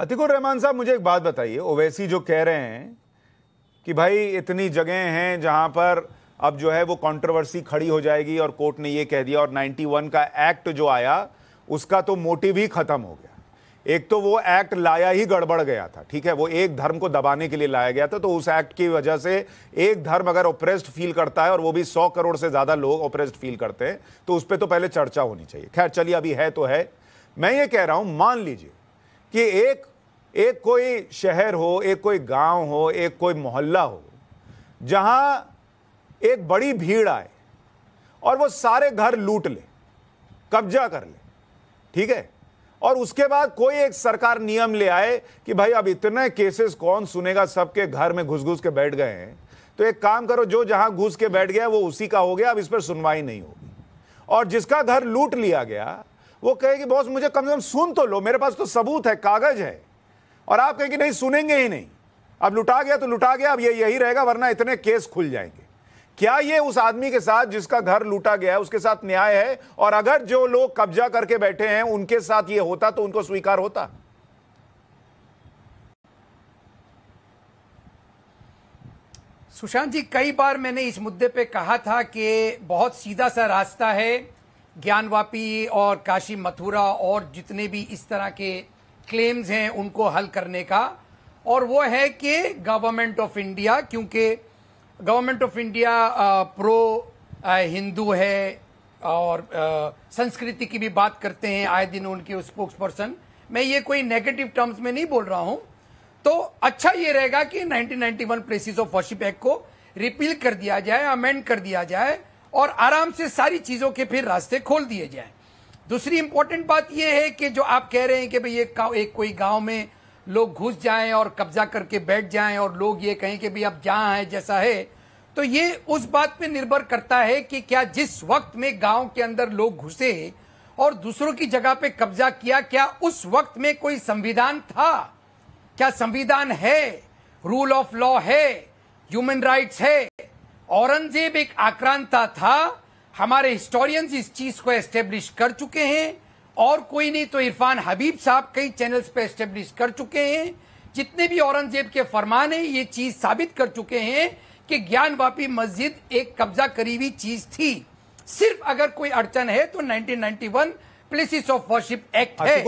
अतिकुर रहमान साहब मुझे एक बात बताइए ओवैसी जो कह रहे हैं कि भाई इतनी जगह हैं जहां पर अब जो है वो कंट्रोवर्सी खड़ी हो जाएगी और कोर्ट ने ये कह दिया और 91 का एक्ट जो आया उसका तो मोटिव ही खत्म हो गया एक तो वो एक्ट लाया ही गड़बड़ गया था ठीक है वो एक धर्म को दबाने के लिए लाया गया था तो उस एक्ट की वजह से एक धर्म अगर ओप्रेस्ड फील करता है और वो भी सौ करोड़ से ज़्यादा लोग ओप्रेस्ड फील करते हैं तो उस पर तो पहले चर्चा होनी चाहिए खैर चलिए अभी है तो है मैं ये कह रहा हूं मान लीजिए कि एक एक कोई शहर हो एक कोई गांव हो एक कोई मोहल्ला हो जहां एक बड़ी भीड़ आए और वो सारे घर लूट ले कब्जा कर ले ठीक है और उसके बाद कोई एक सरकार नियम ले आए कि भाई अब इतने केसेस कौन सुनेगा सबके घर में घुस घुस के बैठ गए हैं तो एक काम करो जो जहां घुस के बैठ गया वो उसी का हो गया अब इस पर सुनवाई नहीं होगी और जिसका घर लूट लिया गया वो कहेगी बॉस मुझे कम से कम सुन तो लो मेरे पास तो सबूत है कागज है और आप कहेंगे नहीं सुनेंगे ही नहीं अब लुटा गया तो लुटा गया अब ये यही रहेगा वरना इतने केस खुल जाएंगे क्या ये उस आदमी के साथ जिसका घर लूटा गया है उसके साथ न्याय है और अगर जो लोग कब्जा करके बैठे हैं उनके साथ ये होता तो उनको स्वीकार होता सुशांत जी कई बार मैंने इस मुद्दे पे कहा था कि बहुत सीधा सा रास्ता है ज्ञानवापी और काशी मथुरा और जितने भी इस तरह के क्लेम्स हैं उनको हल करने का और वो है कि गवर्नमेंट ऑफ इंडिया क्योंकि government of India pro Hindu है और संस्कृति की भी बात करते हैं आए दिन उनके स्पोक्स पर्सन मैं ये कोई नेगेटिव टर्म्स में नहीं बोल रहा हूं तो अच्छा ये रहेगा कि 1991 प्लेसिस ऑफ वर्शिप एक्ट को रिपील कर दिया जाए अमेंड कर दिया जाए और आराम से सारी चीजों के फिर रास्ते खोल दिए जाएं दूसरी इंपॉर्टेंट बात यह है कि जो आप कह रहे हैं कि भाई एक, एक कोई गांव में लोग घुस जाएं और कब्जा करके बैठ जाएं और लोग ये कहें कि भाई अब जहां है जैसा है तो ये उस बात पे निर्भर करता है कि क्या जिस वक्त में गांव के अंदर लोग घुसे और दूसरों की जगह पे कब्जा किया क्या उस वक्त में कोई संविधान था क्या संविधान है रूल ऑफ लॉ है ह्यूमन राइट्स है औरंगजेब एक आक्रांता था हमारे हिस्टोरियंस इस चीज को एस्टेब्लिश कर चुके हैं और कोई नहीं तो इरफान हबीब साहब कई चैनल्स पे एस्टेब्लिश कर चुके हैं जितने भी औरंगजेब के फरमान है ये चीज साबित कर चुके हैं कि वापी मस्जिद एक कब्जा करी हुई चीज थी सिर्फ अगर कोई अड़चन है तो 1991 प्लेसिस ऑफ वर्शिप एक्ट है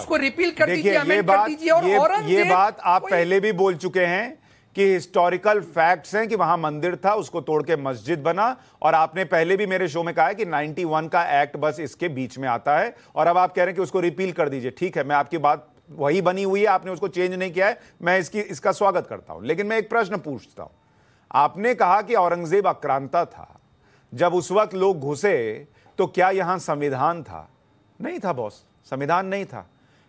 उसको रिपील कर दीजिए कर दीजिए और ये, ये बात आप पहले भी बोल चुके हैं कि हिस्टोरिकल फैक्ट्स हैं कि वहां मंदिर था उसको तोड़ के मस्जिद बना और आपने पहले भी मेरे शो में कहा है कि 91 का एक्ट बस इसके बीच में आता है और अब आप कह रहे हैं कि उसको रिपील कर दीजिए ठीक है मैं आपकी बात वही बनी हुई है आपने उसको चेंज नहीं किया है मैं इसकी इसका स्वागत करता हूं लेकिन मैं एक प्रश्न पूछता हूं आपने कहा कि औरंगजेब आक्रांता था जब उस वक्त लोग घुसे तो क्या यहां संविधान था नहीं था बॉस संविधान नहीं था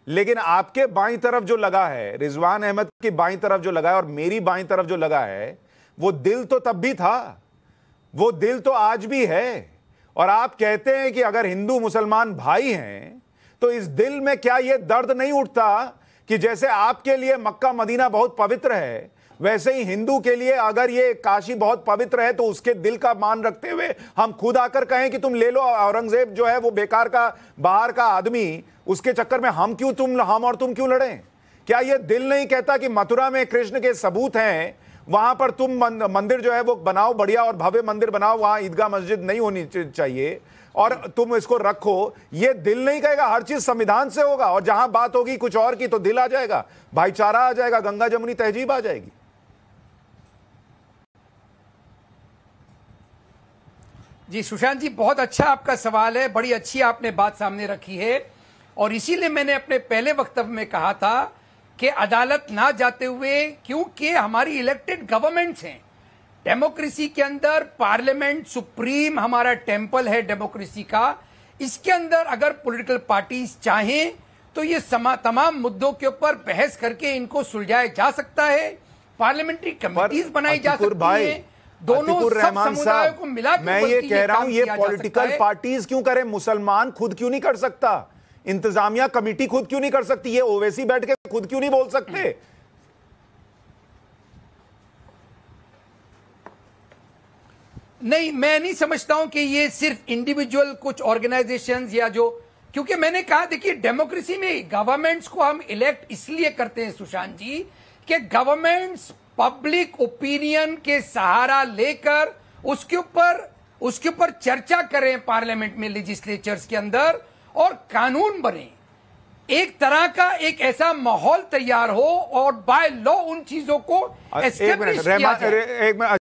लेकिन आपके बाई तरफ जो लगा है रिजवान अहमद की बाई तरफ जो लगा है और मेरी बाई तरफ जो लगा है वो दिल तो तब भी था वो दिल तो आज भी है और आप कहते हैं कि अगर हिंदू मुसलमान भाई हैं तो इस दिल में क्या यह दर्द नहीं उठता कि जैसे आपके लिए मक्का मदीना बहुत पवित्र है वैसे ही हिंदू के लिए अगर ये काशी बहुत पवित्र है तो उसके दिल का मान रखते हुए हम खुद आकर कहें कि तुम ले लो औरंगजेब जो है वो बेकार का बाहर का आदमी उसके चक्कर में हम क्यों तुम हम और तुम क्यों लड़े क्या ये दिल नहीं कहता कि मथुरा में कृष्ण के सबूत हैं वहां पर तुम मंदिर जो है वो बनाओ बढ़िया और भव्य मंदिर बनाओ वहां ईदगाह मस्जिद नहीं होनी चाहिए और तुम इसको रखो ये दिल नहीं कहेगा हर चीज संविधान से होगा और जहां बात होगी कुछ और की तो दिल आ जाएगा भाईचारा आ जाएगा गंगा जमुनी तहजीब आ जाएगी जी सुशांत जी बहुत अच्छा आपका सवाल है बड़ी अच्छी आपने बात सामने रखी है और इसीलिए मैंने अपने पहले वक्तव्य में कहा था कि अदालत ना जाते हुए क्योंकि हमारी इलेक्टेड गवर्नमेंट्स हैं डेमोक्रेसी के अंदर पार्लियामेंट सुप्रीम हमारा टेम्पल है डेमोक्रेसी का इसके अंदर अगर पॉलिटिकल पार्टीज चाहें तो ये तमाम मुद्दों के ऊपर बहस करके इनको सुलझाया जा सकता है पार्लियामेंट्री कमेटीज बनाई जा सकती है दोनों को मिला मैं ये कह रहा हूँ ये पॉलिटिकल पार्टीज क्यों करें मुसलमान खुद क्यों नहीं कर सकता इंतजामिया कमेटी खुद क्यों नहीं कर सकती ये ओवैसी बैठ के खुद क्यों नहीं बोल सकते नहीं मैं नहीं समझता हूं कि ये सिर्फ इंडिविजुअल कुछ ऑर्गेनाइजेशन या जो क्योंकि मैंने कहा देखिए डेमोक्रेसी में गवर्नमेंट्स को हम इलेक्ट इसलिए करते हैं सुशांत जी कि गवर्नमेंट्स पब्लिक ओपिनियन के सहारा लेकर उसके ऊपर उसके ऊपर चर्चा करें पार्लियामेंट में लेजिस्लेचर्स के अंदर और कानून बने एक तरह का एक ऐसा माहौल तैयार हो और बाय लॉ उन चीजों को एक